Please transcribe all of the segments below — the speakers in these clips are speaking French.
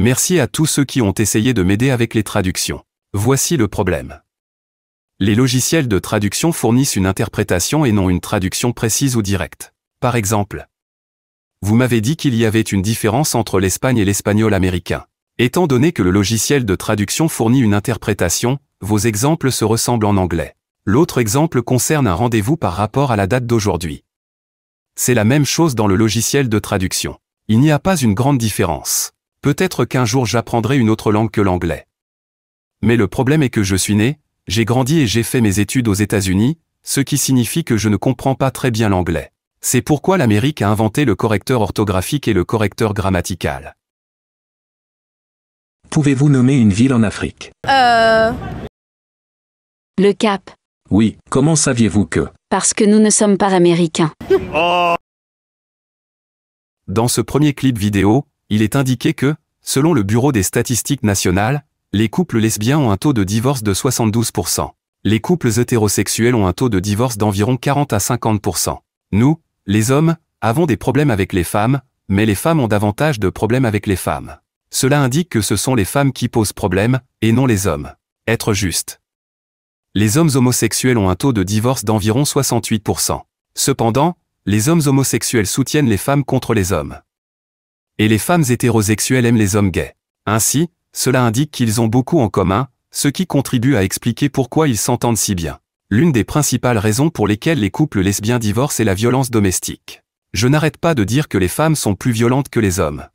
Merci à tous ceux qui ont essayé de m'aider avec les traductions. Voici le problème. Les logiciels de traduction fournissent une interprétation et non une traduction précise ou directe. Par exemple, vous m'avez dit qu'il y avait une différence entre l'Espagne et l'espagnol américain. Étant donné que le logiciel de traduction fournit une interprétation, vos exemples se ressemblent en anglais. L'autre exemple concerne un rendez-vous par rapport à la date d'aujourd'hui. C'est la même chose dans le logiciel de traduction. Il n'y a pas une grande différence. Peut-être qu'un jour j'apprendrai une autre langue que l'anglais. Mais le problème est que je suis né, j'ai grandi et j'ai fait mes études aux États-Unis, ce qui signifie que je ne comprends pas très bien l'anglais. C'est pourquoi l'Amérique a inventé le correcteur orthographique et le correcteur grammatical. Pouvez-vous nommer une ville en Afrique Euh... Le Cap. Oui, comment saviez-vous que Parce que nous ne sommes pas américains. Oh. Dans ce premier clip vidéo, il est indiqué que, selon le Bureau des statistiques nationales, les couples lesbiens ont un taux de divorce de 72%. Les couples hétérosexuels ont un taux de divorce d'environ 40 à 50%. Nous, les hommes, avons des problèmes avec les femmes, mais les femmes ont davantage de problèmes avec les femmes. Cela indique que ce sont les femmes qui posent problème, et non les hommes. Être juste. Les hommes homosexuels ont un taux de divorce d'environ 68%. Cependant, les hommes homosexuels soutiennent les femmes contre les hommes et les femmes hétérosexuelles aiment les hommes gays. Ainsi, cela indique qu'ils ont beaucoup en commun, ce qui contribue à expliquer pourquoi ils s'entendent si bien. L'une des principales raisons pour lesquelles les couples lesbiens divorcent est la violence domestique. Je n'arrête pas de dire que les femmes sont plus violentes que les hommes.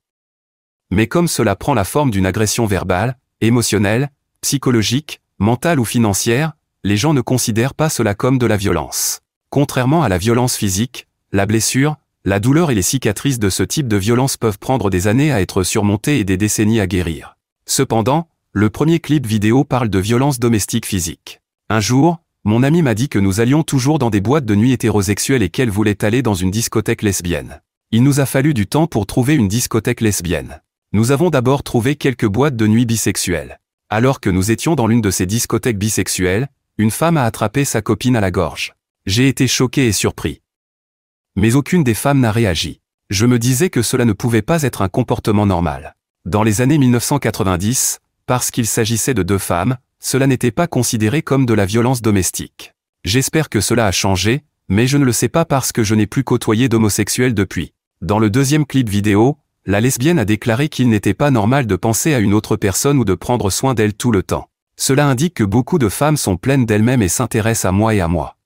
Mais comme cela prend la forme d'une agression verbale, émotionnelle, psychologique, mentale ou financière, les gens ne considèrent pas cela comme de la violence. Contrairement à la violence physique, la blessure, la douleur et les cicatrices de ce type de violence peuvent prendre des années à être surmontées et des décennies à guérir. Cependant, le premier clip vidéo parle de violence domestique physique. Un jour, mon ami m'a dit que nous allions toujours dans des boîtes de nuit hétérosexuelles et qu'elle voulait aller dans une discothèque lesbienne. Il nous a fallu du temps pour trouver une discothèque lesbienne. Nous avons d'abord trouvé quelques boîtes de nuit bisexuelles. Alors que nous étions dans l'une de ces discothèques bisexuelles, une femme a attrapé sa copine à la gorge. J'ai été choqué et surpris. Mais aucune des femmes n'a réagi. Je me disais que cela ne pouvait pas être un comportement normal. Dans les années 1990, parce qu'il s'agissait de deux femmes, cela n'était pas considéré comme de la violence domestique. J'espère que cela a changé, mais je ne le sais pas parce que je n'ai plus côtoyé d'homosexuels depuis. Dans le deuxième clip vidéo, la lesbienne a déclaré qu'il n'était pas normal de penser à une autre personne ou de prendre soin d'elle tout le temps. Cela indique que beaucoup de femmes sont pleines d'elles-mêmes et s'intéressent à moi et à moi.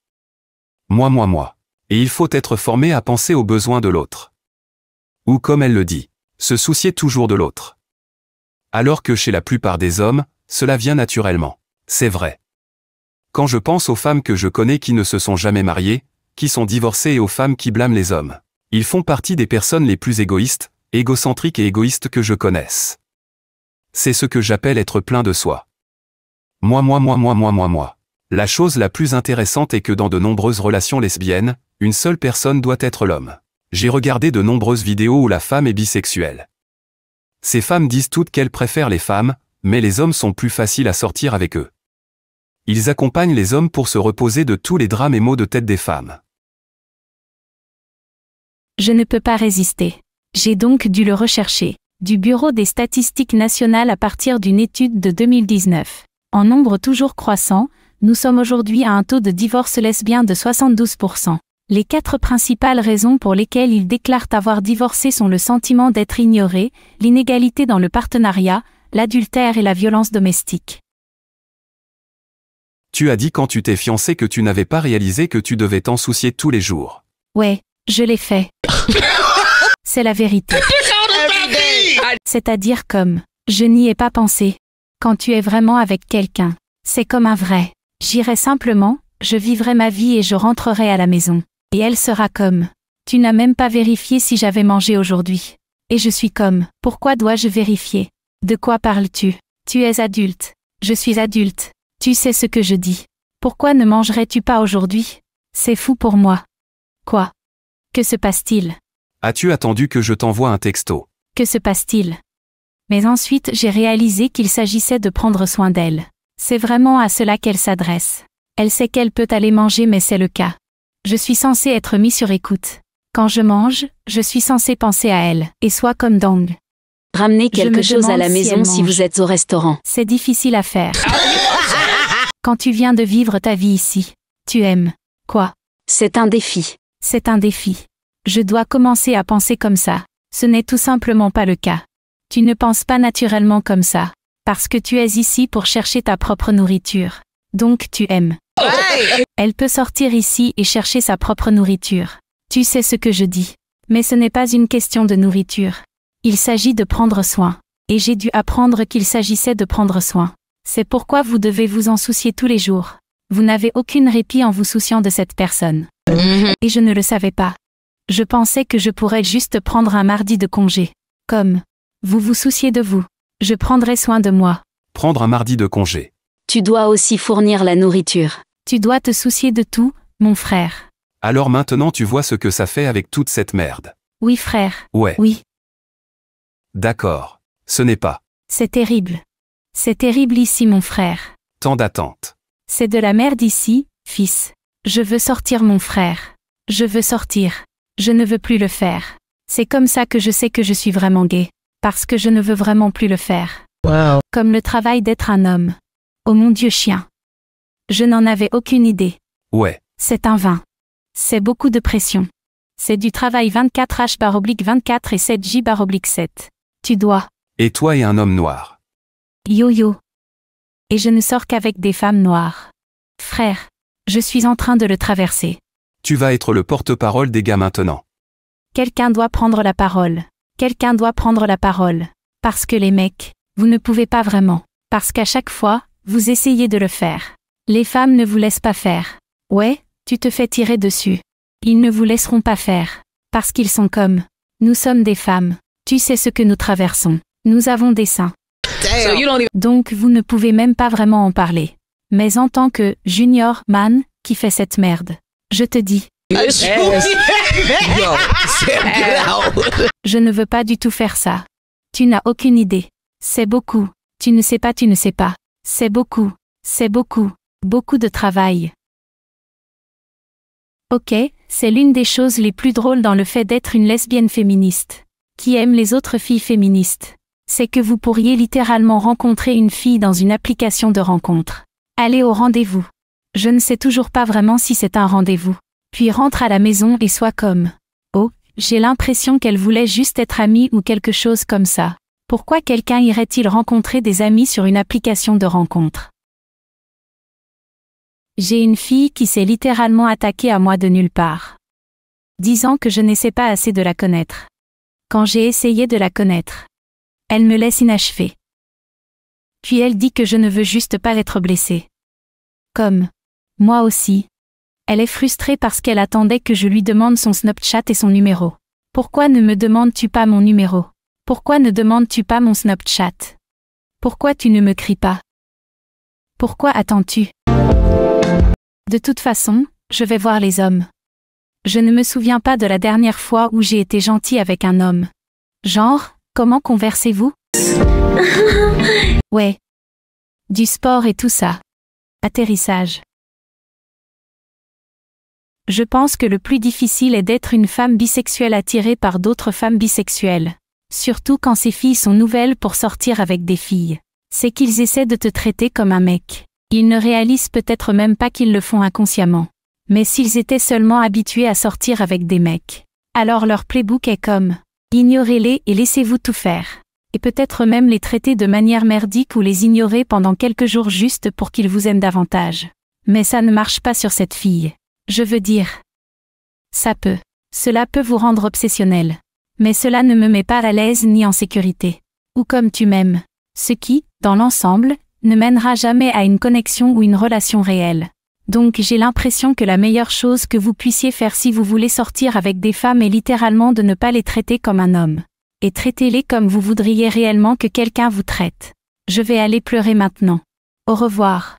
Moi, moi, moi et il faut être formé à penser aux besoins de l'autre. Ou comme elle le dit, se soucier toujours de l'autre. Alors que chez la plupart des hommes, cela vient naturellement. C'est vrai. Quand je pense aux femmes que je connais qui ne se sont jamais mariées, qui sont divorcées et aux femmes qui blâment les hommes, ils font partie des personnes les plus égoïstes, égocentriques et égoïstes que je connaisse. C'est ce que j'appelle être plein de soi. Moi, moi, moi, moi, moi, moi, moi. La chose la plus intéressante est que dans de nombreuses relations lesbiennes, une seule personne doit être l'homme. J'ai regardé de nombreuses vidéos où la femme est bisexuelle. Ces femmes disent toutes qu'elles préfèrent les femmes, mais les hommes sont plus faciles à sortir avec eux. Ils accompagnent les hommes pour se reposer de tous les drames et maux de tête des femmes. Je ne peux pas résister. J'ai donc dû le rechercher, du Bureau des statistiques nationales à partir d'une étude de 2019. En nombre toujours croissant, nous sommes aujourd'hui à un taux de divorce lesbien de 72%. Les quatre principales raisons pour lesquelles ils déclarent avoir divorcé sont le sentiment d'être ignoré, l'inégalité dans le partenariat, l'adultère et la violence domestique. Tu as dit quand tu t'es fiancé que tu n'avais pas réalisé que tu devais t'en soucier tous les jours. Ouais, je l'ai fait. C'est la vérité. C'est-à-dire comme, je n'y ai pas pensé. Quand tu es vraiment avec quelqu'un, c'est comme un vrai. J'irai simplement, je vivrai ma vie et je rentrerai à la maison. Et elle sera comme. Tu n'as même pas vérifié si j'avais mangé aujourd'hui. Et je suis comme. Pourquoi dois-je vérifier De quoi parles-tu Tu es adulte. Je suis adulte. Tu sais ce que je dis. Pourquoi ne mangerais-tu pas aujourd'hui C'est fou pour moi. Quoi Que se passe-t-il As-tu attendu que je t'envoie un texto Que se passe-t-il Mais ensuite j'ai réalisé qu'il s'agissait de prendre soin d'elle. C'est vraiment à cela qu'elle s'adresse. Elle sait qu'elle peut aller manger mais c'est le cas je suis censé être mis sur écoute. Quand je mange, je suis censé penser à elle, et soit comme Dong. Ramenez quelque chose à la maison si vous êtes au restaurant. C'est difficile à faire. Quand tu viens de vivre ta vie ici, tu aimes. Quoi C'est un défi. C'est un défi. Je dois commencer à penser comme ça. Ce n'est tout simplement pas le cas. Tu ne penses pas naturellement comme ça. Parce que tu es ici pour chercher ta propre nourriture. Donc tu aimes. Elle peut sortir ici et chercher sa propre nourriture. Tu sais ce que je dis. Mais ce n'est pas une question de nourriture. Il s'agit de prendre soin. Et j'ai dû apprendre qu'il s'agissait de prendre soin. C'est pourquoi vous devez vous en soucier tous les jours. Vous n'avez aucune répit en vous souciant de cette personne. Mm-hmm. Et je ne le savais pas. Je pensais que je pourrais juste prendre un mardi de congé. Comme vous vous souciez de vous, je prendrai soin de moi. Prendre un mardi de congé. Tu dois aussi fournir la nourriture. Tu dois te soucier de tout, mon frère. Alors maintenant tu vois ce que ça fait avec toute cette merde. Oui frère. Ouais. Oui. D'accord. Ce n'est pas. C'est terrible. C'est terrible ici mon frère. Tant d'attente. C'est de la merde ici, fils. Je veux sortir mon frère. Je veux sortir. Je ne veux plus le faire. C'est comme ça que je sais que je suis vraiment gay. Parce que je ne veux vraiment plus le faire. Wow. Comme le travail d'être un homme. Oh mon Dieu chien. Je n'en avais aucune idée. Ouais. C'est un vin. C'est beaucoup de pression. C'est du travail 24H par oblique 24 et 7J par oblique 7. Tu dois. Et toi et un homme noir. Yo yo. Et je ne sors qu'avec des femmes noires. Frère, je suis en train de le traverser. Tu vas être le porte-parole des gars maintenant. Quelqu'un doit prendre la parole. Quelqu'un doit prendre la parole. Parce que les mecs, vous ne pouvez pas vraiment. Parce qu'à chaque fois, vous essayez de le faire. Les femmes ne vous laissent pas faire. Ouais, tu te fais tirer dessus. Ils ne vous laisseront pas faire. Parce qu'ils sont comme. Nous sommes des femmes. Tu sais ce que nous traversons. Nous avons des seins. Donc vous ne pouvez même pas vraiment en parler. Mais en tant que junior man qui fait cette merde, je te dis. Euh, je ne veux pas du tout faire ça. Tu n'as aucune idée. C'est beaucoup. Tu ne sais pas, tu ne sais pas. C'est beaucoup. C'est beaucoup. Beaucoup de travail. Ok, c'est l'une des choses les plus drôles dans le fait d'être une lesbienne féministe, qui aime les autres filles féministes. C'est que vous pourriez littéralement rencontrer une fille dans une application de rencontre. Allez au rendez-vous. Je ne sais toujours pas vraiment si c'est un rendez-vous. Puis rentre à la maison et sois comme. Oh, j'ai l'impression qu'elle voulait juste être amie ou quelque chose comme ça. Pourquoi quelqu'un irait-il rencontrer des amis sur une application de rencontre j'ai une fille qui s'est littéralement attaquée à moi de nulle part. Disant que je n'essaie pas assez de la connaître. Quand j'ai essayé de la connaître, elle me laisse inachevée. Puis elle dit que je ne veux juste pas être blessée. Comme moi aussi. Elle est frustrée parce qu'elle attendait que je lui demande son Snapchat et son numéro. Pourquoi ne me demandes-tu pas mon numéro Pourquoi ne demandes-tu pas mon Snapchat Pourquoi tu ne me cries pas Pourquoi attends-tu de toute façon, je vais voir les hommes. Je ne me souviens pas de la dernière fois où j'ai été gentil avec un homme. Genre, comment conversez-vous Ouais. Du sport et tout ça. Atterrissage. Je pense que le plus difficile est d'être une femme bisexuelle attirée par d'autres femmes bisexuelles. Surtout quand ces filles sont nouvelles pour sortir avec des filles. C'est qu'ils essaient de te traiter comme un mec. Ils ne réalisent peut-être même pas qu'ils le font inconsciemment. Mais s'ils étaient seulement habitués à sortir avec des mecs, alors leur playbook est comme ignorez-les et laissez-vous tout faire. Et peut-être même les traiter de manière merdique ou les ignorer pendant quelques jours juste pour qu'ils vous aiment davantage. Mais ça ne marche pas sur cette fille. Je veux dire. Ça peut. Cela peut vous rendre obsessionnel. Mais cela ne me met pas à l'aise ni en sécurité. Ou comme tu m'aimes. Ce qui, dans l'ensemble, ne mènera jamais à une connexion ou une relation réelle. Donc j'ai l'impression que la meilleure chose que vous puissiez faire si vous voulez sortir avec des femmes est littéralement de ne pas les traiter comme un homme. Et traitez-les comme vous voudriez réellement que quelqu'un vous traite. Je vais aller pleurer maintenant. Au revoir.